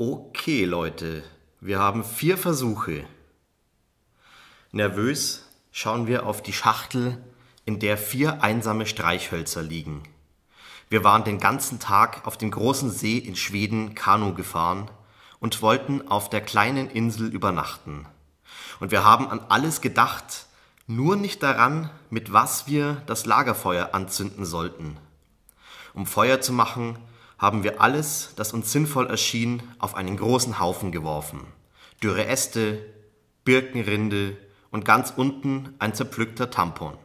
Okay, Leute, wir haben vier Versuche. Nervös schauen wir auf die Schachtel, in der vier einsame Streichhölzer liegen. Wir waren den ganzen Tag auf dem großen See in Schweden Kanu gefahren und wollten auf der kleinen Insel übernachten. Und wir haben an alles gedacht, nur nicht daran, mit was wir das Lagerfeuer anzünden sollten. Um Feuer zu machen, haben wir alles, das uns sinnvoll erschien, auf einen großen Haufen geworfen. Dürre Äste, Birkenrinde und ganz unten ein zerpflückter Tampon.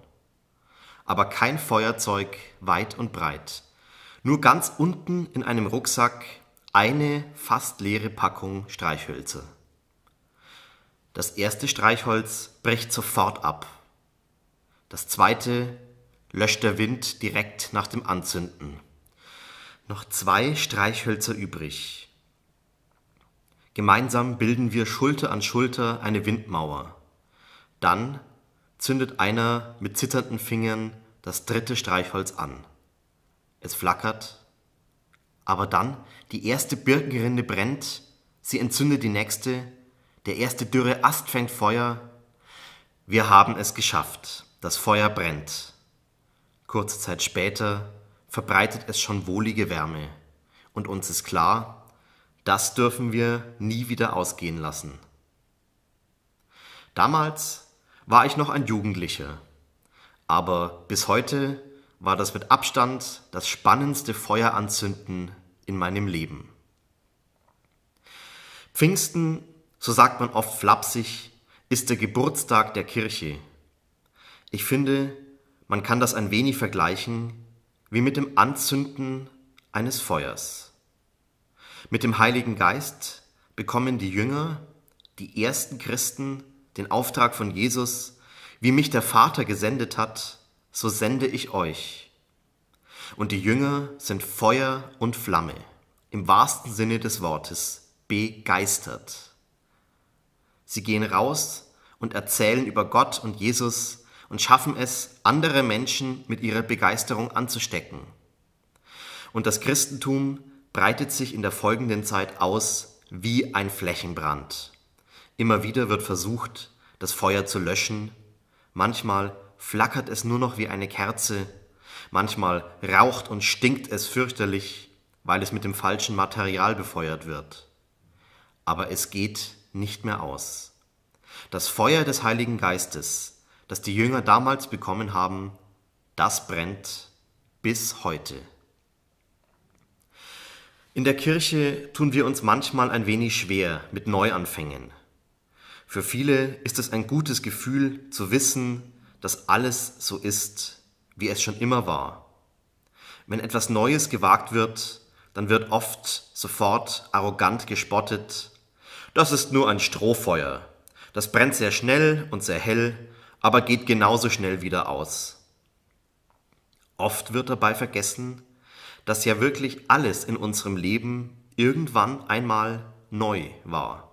Aber kein Feuerzeug weit und breit. Nur ganz unten in einem Rucksack eine fast leere Packung Streichhölzer. Das erste Streichholz bricht sofort ab. Das zweite löscht der Wind direkt nach dem Anzünden noch zwei Streichhölzer übrig. Gemeinsam bilden wir Schulter an Schulter eine Windmauer. Dann zündet einer mit zitternden Fingern das dritte Streichholz an. Es flackert, aber dann die erste Birkenrinde brennt, sie entzündet die nächste, der erste dürre Ast fängt Feuer. Wir haben es geschafft, das Feuer brennt. Kurze Zeit später verbreitet es schon wohlige Wärme. Und uns ist klar, das dürfen wir nie wieder ausgehen lassen. Damals war ich noch ein Jugendlicher, aber bis heute war das mit Abstand das spannendste Feuer anzünden in meinem Leben. Pfingsten, so sagt man oft flapsig, ist der Geburtstag der Kirche. Ich finde, man kann das ein wenig vergleichen wie mit dem Anzünden eines Feuers. Mit dem Heiligen Geist bekommen die Jünger, die ersten Christen, den Auftrag von Jesus, wie mich der Vater gesendet hat, so sende ich euch. Und die Jünger sind Feuer und Flamme, im wahrsten Sinne des Wortes, begeistert. Sie gehen raus und erzählen über Gott und Jesus, und schaffen es, andere Menschen mit ihrer Begeisterung anzustecken. Und das Christentum breitet sich in der folgenden Zeit aus wie ein Flächenbrand. Immer wieder wird versucht, das Feuer zu löschen. Manchmal flackert es nur noch wie eine Kerze. Manchmal raucht und stinkt es fürchterlich, weil es mit dem falschen Material befeuert wird. Aber es geht nicht mehr aus. Das Feuer des Heiligen Geistes das die Jünger damals bekommen haben, das brennt bis heute. In der Kirche tun wir uns manchmal ein wenig schwer mit Neuanfängen. Für viele ist es ein gutes Gefühl zu wissen, dass alles so ist, wie es schon immer war. Wenn etwas Neues gewagt wird, dann wird oft sofort arrogant gespottet, das ist nur ein Strohfeuer, das brennt sehr schnell und sehr hell aber geht genauso schnell wieder aus. Oft wird dabei vergessen, dass ja wirklich alles in unserem Leben irgendwann einmal neu war.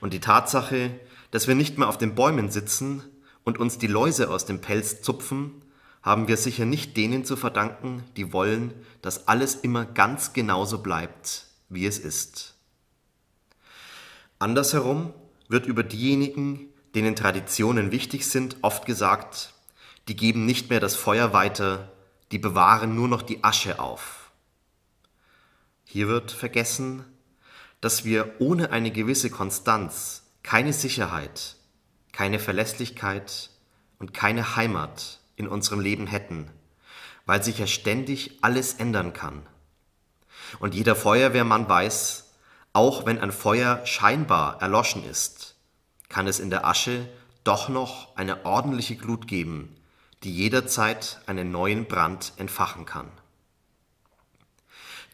Und die Tatsache, dass wir nicht mehr auf den Bäumen sitzen und uns die Läuse aus dem Pelz zupfen, haben wir sicher nicht denen zu verdanken, die wollen, dass alles immer ganz genauso bleibt, wie es ist. Andersherum wird über diejenigen, denen Traditionen wichtig sind, oft gesagt, die geben nicht mehr das Feuer weiter, die bewahren nur noch die Asche auf. Hier wird vergessen, dass wir ohne eine gewisse Konstanz keine Sicherheit, keine Verlässlichkeit und keine Heimat in unserem Leben hätten, weil sich ja ständig alles ändern kann. Und jeder Feuerwehrmann weiß, auch wenn ein Feuer scheinbar erloschen ist, kann es in der Asche doch noch eine ordentliche Glut geben, die jederzeit einen neuen Brand entfachen kann.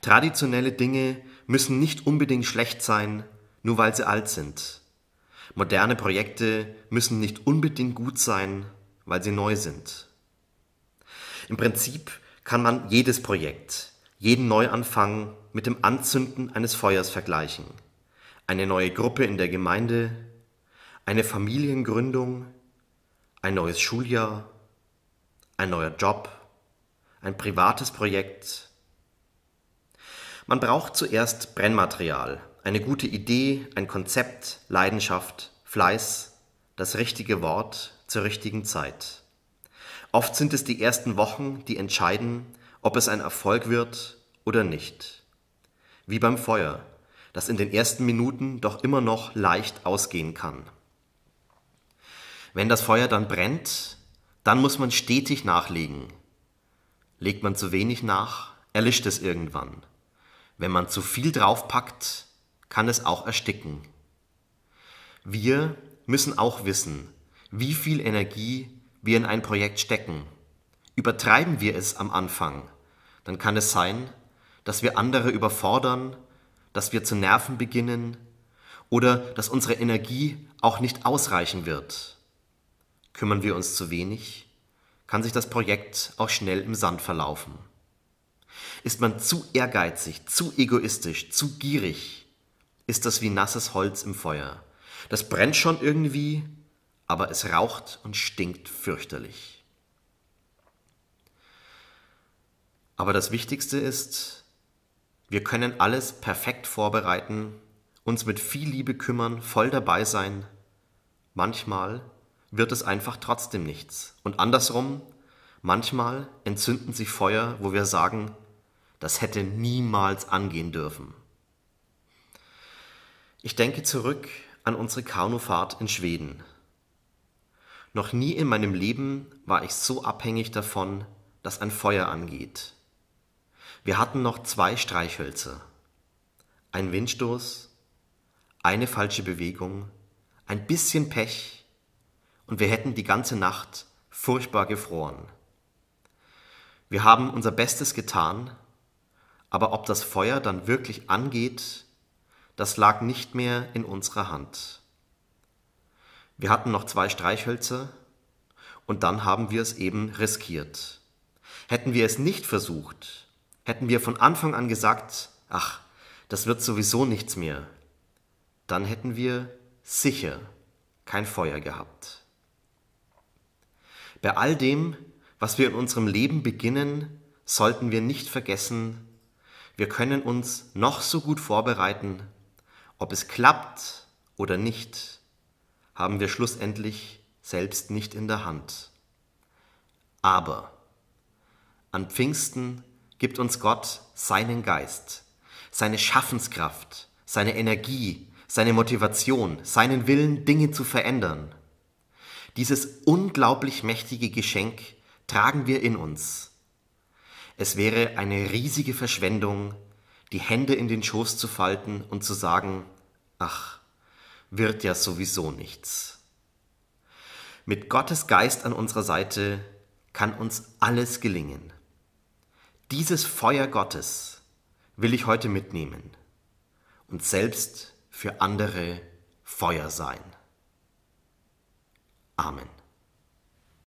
Traditionelle Dinge müssen nicht unbedingt schlecht sein, nur weil sie alt sind. Moderne Projekte müssen nicht unbedingt gut sein, weil sie neu sind. Im Prinzip kann man jedes Projekt, jeden Neuanfang mit dem Anzünden eines Feuers vergleichen. Eine neue Gruppe in der Gemeinde, eine Familiengründung, ein neues Schuljahr, ein neuer Job, ein privates Projekt. Man braucht zuerst Brennmaterial, eine gute Idee, ein Konzept, Leidenschaft, Fleiß, das richtige Wort zur richtigen Zeit. Oft sind es die ersten Wochen, die entscheiden, ob es ein Erfolg wird oder nicht. Wie beim Feuer, das in den ersten Minuten doch immer noch leicht ausgehen kann. Wenn das Feuer dann brennt, dann muss man stetig nachlegen. Legt man zu wenig nach, erlischt es irgendwann. Wenn man zu viel draufpackt, kann es auch ersticken. Wir müssen auch wissen, wie viel Energie wir in ein Projekt stecken. Übertreiben wir es am Anfang, dann kann es sein, dass wir andere überfordern, dass wir zu nerven beginnen oder dass unsere Energie auch nicht ausreichen wird. Kümmern wir uns zu wenig, kann sich das Projekt auch schnell im Sand verlaufen. Ist man zu ehrgeizig, zu egoistisch, zu gierig, ist das wie nasses Holz im Feuer. Das brennt schon irgendwie, aber es raucht und stinkt fürchterlich. Aber das Wichtigste ist, wir können alles perfekt vorbereiten, uns mit viel Liebe kümmern, voll dabei sein, manchmal wird es einfach trotzdem nichts. Und andersrum, manchmal entzünden sich Feuer, wo wir sagen, das hätte niemals angehen dürfen. Ich denke zurück an unsere Kanufahrt in Schweden. Noch nie in meinem Leben war ich so abhängig davon, dass ein Feuer angeht. Wir hatten noch zwei Streichhölzer. Ein Windstoß, eine falsche Bewegung, ein bisschen Pech und wir hätten die ganze Nacht furchtbar gefroren. Wir haben unser Bestes getan, aber ob das Feuer dann wirklich angeht, das lag nicht mehr in unserer Hand. Wir hatten noch zwei Streichhölzer und dann haben wir es eben riskiert. Hätten wir es nicht versucht, hätten wir von Anfang an gesagt, ach, das wird sowieso nichts mehr, dann hätten wir sicher kein Feuer gehabt. Bei all dem, was wir in unserem Leben beginnen, sollten wir nicht vergessen, wir können uns noch so gut vorbereiten. Ob es klappt oder nicht, haben wir schlussendlich selbst nicht in der Hand. Aber an Pfingsten gibt uns Gott seinen Geist, seine Schaffenskraft, seine Energie, seine Motivation, seinen Willen, Dinge zu verändern. Dieses unglaublich mächtige Geschenk tragen wir in uns. Es wäre eine riesige Verschwendung, die Hände in den Schoß zu falten und zu sagen, ach, wird ja sowieso nichts. Mit Gottes Geist an unserer Seite kann uns alles gelingen. Dieses Feuer Gottes will ich heute mitnehmen und selbst für andere Feuer sein. Amen.